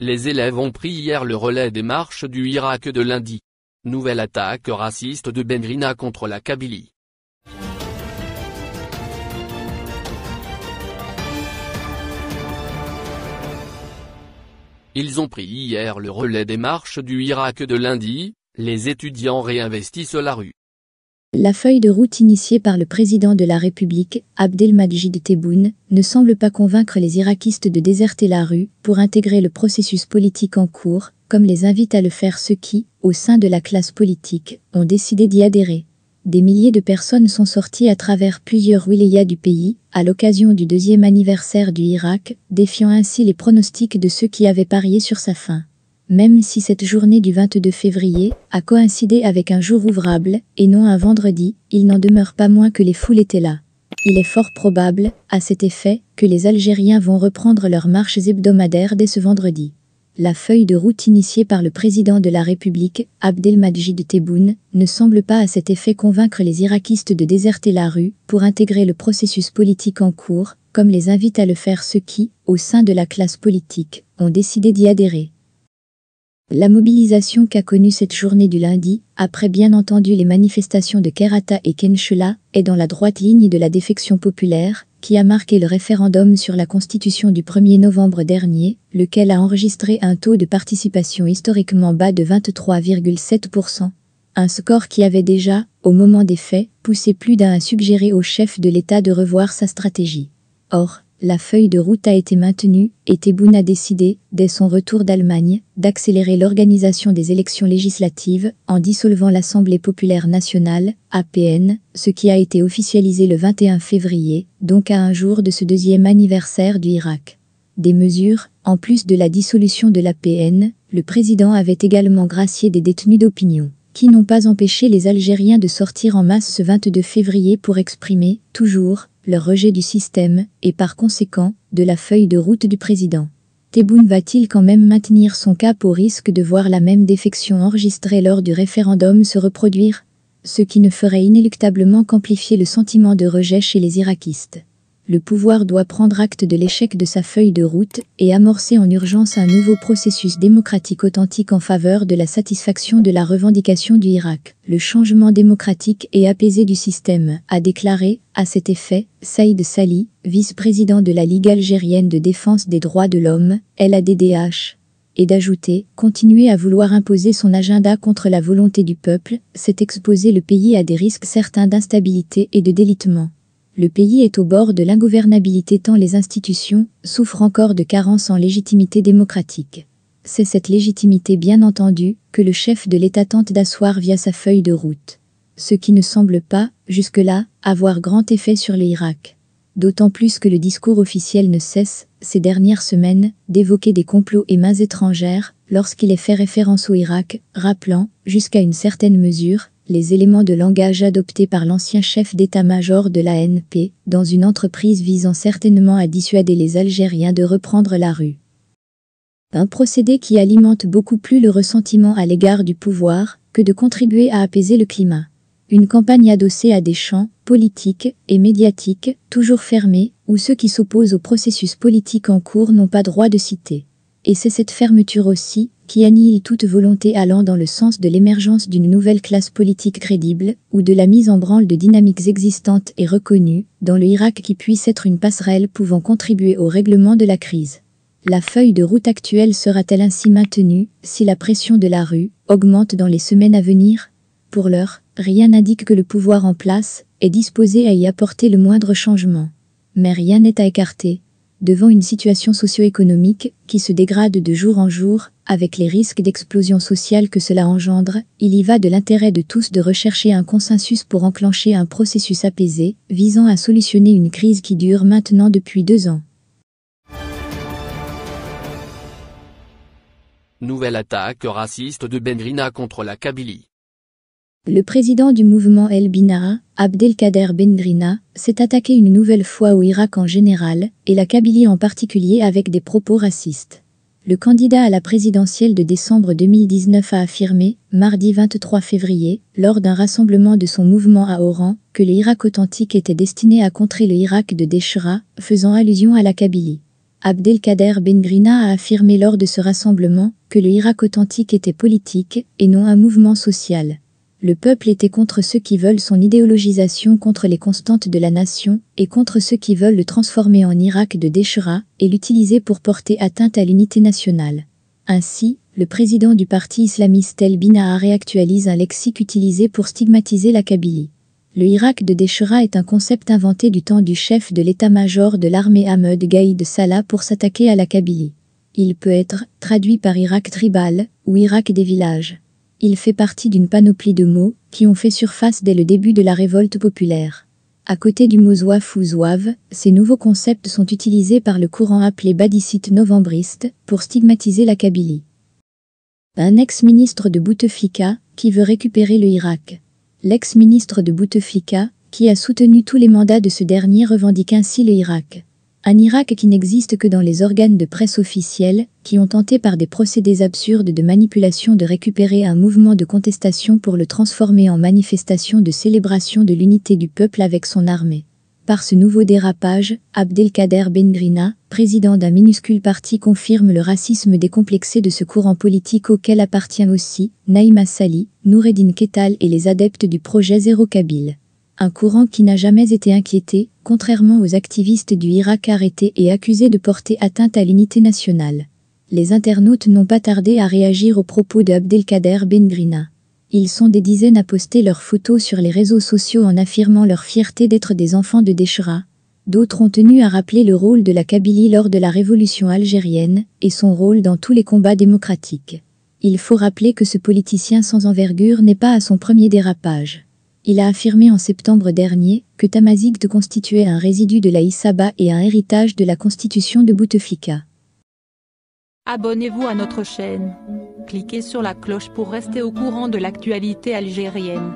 Les élèves ont pris hier le relais des marches du Irak de lundi. Nouvelle attaque raciste de Benrina contre la Kabylie. Ils ont pris hier le relais des marches du Irak de lundi, les étudiants réinvestissent la rue. La feuille de route initiée par le président de la République, Abdelmajid Tebboune, ne semble pas convaincre les irakistes de déserter la rue pour intégrer le processus politique en cours, comme les invitent à le faire ceux qui, au sein de la classe politique, ont décidé d'y adhérer. Des milliers de personnes sont sorties à travers plusieurs wilayas du pays, à l'occasion du deuxième anniversaire du Irak, défiant ainsi les pronostics de ceux qui avaient parié sur sa fin même si cette journée du 22 février a coïncidé avec un jour ouvrable et non un vendredi, il n'en demeure pas moins que les foules étaient là. Il est fort probable, à cet effet, que les Algériens vont reprendre leurs marches hebdomadaires dès ce vendredi. La feuille de route initiée par le président de la République, Abdelmadjid Tebboune, ne semble pas à cet effet convaincre les irakistes de déserter la rue pour intégrer le processus politique en cours, comme les invitent à le faire ceux qui, au sein de la classe politique, ont décidé d'y adhérer. La mobilisation qu'a connue cette journée du lundi, après bien entendu les manifestations de Kerata et Kenshula, est dans la droite ligne de la défection populaire, qui a marqué le référendum sur la constitution du 1er novembre dernier, lequel a enregistré un taux de participation historiquement bas de 23,7%, un score qui avait déjà, au moment des faits, poussé plus d'un à suggérer au chef de l'État de revoir sa stratégie. Or, la feuille de route a été maintenue et Tebboune a décidé, dès son retour d'Allemagne, d'accélérer l'organisation des élections législatives en dissolvant l'Assemblée populaire nationale, APN, ce qui a été officialisé le 21 février, donc à un jour de ce deuxième anniversaire du Irak. Des mesures, en plus de la dissolution de l'APN, le président avait également gracié des détenus d'opinion qui n'ont pas empêché les Algériens de sortir en masse ce 22 février pour exprimer, toujours, leur rejet du système, et par conséquent, de la feuille de route du président. Tebboune va-t-il quand même maintenir son cap au risque de voir la même défection enregistrée lors du référendum se reproduire Ce qui ne ferait inéluctablement qu'amplifier le sentiment de rejet chez les irakistes le pouvoir doit prendre acte de l'échec de sa feuille de route et amorcer en urgence un nouveau processus démocratique authentique en faveur de la satisfaction de la revendication du Irak. Le changement démocratique et apaisé du système, a déclaré, à cet effet, Saïd Sali, vice-président de la Ligue algérienne de défense des droits de l'homme, LADDH et d'ajouter « Continuer à vouloir imposer son agenda contre la volonté du peuple, c'est exposer le pays à des risques certains d'instabilité et de délitement le pays est au bord de l'ingouvernabilité tant les institutions souffrent encore de carences en légitimité démocratique. C'est cette légitimité bien entendu que le chef de l'État tente d'asseoir via sa feuille de route. Ce qui ne semble pas, jusque-là, avoir grand effet sur l'Irak. D'autant plus que le discours officiel ne cesse, ces dernières semaines, d'évoquer des complots et mains étrangères lorsqu'il est fait référence au Irak, rappelant, jusqu'à une certaine mesure, les éléments de langage adoptés par l'ancien chef d'état-major de l'ANP dans une entreprise visant certainement à dissuader les Algériens de reprendre la rue. Un procédé qui alimente beaucoup plus le ressentiment à l'égard du pouvoir que de contribuer à apaiser le climat. Une campagne adossée à des champs politiques et médiatiques toujours fermés où ceux qui s'opposent au processus politique en cours n'ont pas droit de citer. Et c'est cette fermeture aussi qui annihile toute volonté allant dans le sens de l'émergence d'une nouvelle classe politique crédible ou de la mise en branle de dynamiques existantes et reconnues dans le Irak qui puisse être une passerelle pouvant contribuer au règlement de la crise. La feuille de route actuelle sera-t-elle ainsi maintenue si la pression de la rue augmente dans les semaines à venir Pour l'heure, rien n'indique que le pouvoir en place est disposé à y apporter le moindre changement. Mais rien n'est à écarter devant une situation socio-économique qui se dégrade de jour en jour, avec les risques d'explosion sociale que cela engendre, il y va de l'intérêt de tous de rechercher un consensus pour enclencher un processus apaisé, visant à solutionner une crise qui dure maintenant depuis deux ans. Nouvelle attaque raciste de Benrina contre la Kabylie. Le président du mouvement El Binara, Abdelkader Bendrina, s'est attaqué une nouvelle fois au Irak en général et la Kabylie en particulier avec des propos racistes. Le candidat à la présidentielle de décembre 2019 a affirmé, mardi 23 février, lors d'un rassemblement de son mouvement à Oran, que l'Irak authentique était destiné à contrer le Irak de Deshra, faisant allusion à la Kabylie. Abdelkader Bengrina a affirmé lors de ce rassemblement que l'Irak authentique était politique et non un mouvement social. Le peuple était contre ceux qui veulent son idéologisation contre les constantes de la nation et contre ceux qui veulent le transformer en Irak de déchera et l'utiliser pour porter atteinte à l'unité nationale. Ainsi, le président du parti islamiste El Binahar réactualise un lexique utilisé pour stigmatiser la Kabylie. Le Irak de Déchera est un concept inventé du temps du chef de l'état-major de l'armée Ahmed Gaïd Salah pour s'attaquer à la Kabylie. Il peut être traduit par Irak tribal ou Irak des villages. Il fait partie d'une panoplie de mots qui ont fait surface dès le début de la révolte populaire. À côté du mot zouave ou zouave, ces nouveaux concepts sont utilisés par le courant appelé badicite novembriste pour stigmatiser la Kabylie. Un ex-ministre de Bouteflika qui veut récupérer le Irak. L'ex-ministre de Bouteflika, qui a soutenu tous les mandats de ce dernier, revendique ainsi le Irak. Un Irak qui n'existe que dans les organes de presse officiels, qui ont tenté par des procédés absurdes de manipulation de récupérer un mouvement de contestation pour le transformer en manifestation de célébration de l'unité du peuple avec son armée. Par ce nouveau dérapage, Abdelkader Bengrina, président d'un minuscule parti, confirme le racisme décomplexé de ce courant politique auquel appartient aussi Naïma Sali, Noureddin Ketal et les adeptes du projet Zéro Kabyle un courant qui n'a jamais été inquiété, contrairement aux activistes du Irak arrêtés et accusés de porter atteinte à l'unité nationale. Les internautes n'ont pas tardé à réagir aux propos de Abdelkader Bengrina. Ils sont des dizaines à poster leurs photos sur les réseaux sociaux en affirmant leur fierté d'être des enfants de Déchera. D'autres ont tenu à rappeler le rôle de la Kabylie lors de la révolution algérienne et son rôle dans tous les combats démocratiques. Il faut rappeler que ce politicien sans envergure n'est pas à son premier dérapage il a affirmé en septembre dernier que Tamazight constituait un résidu de la et un héritage de la constitution de Bouteflika. Abonnez-vous à notre chaîne. Cliquez sur la cloche pour rester au courant de l'actualité algérienne.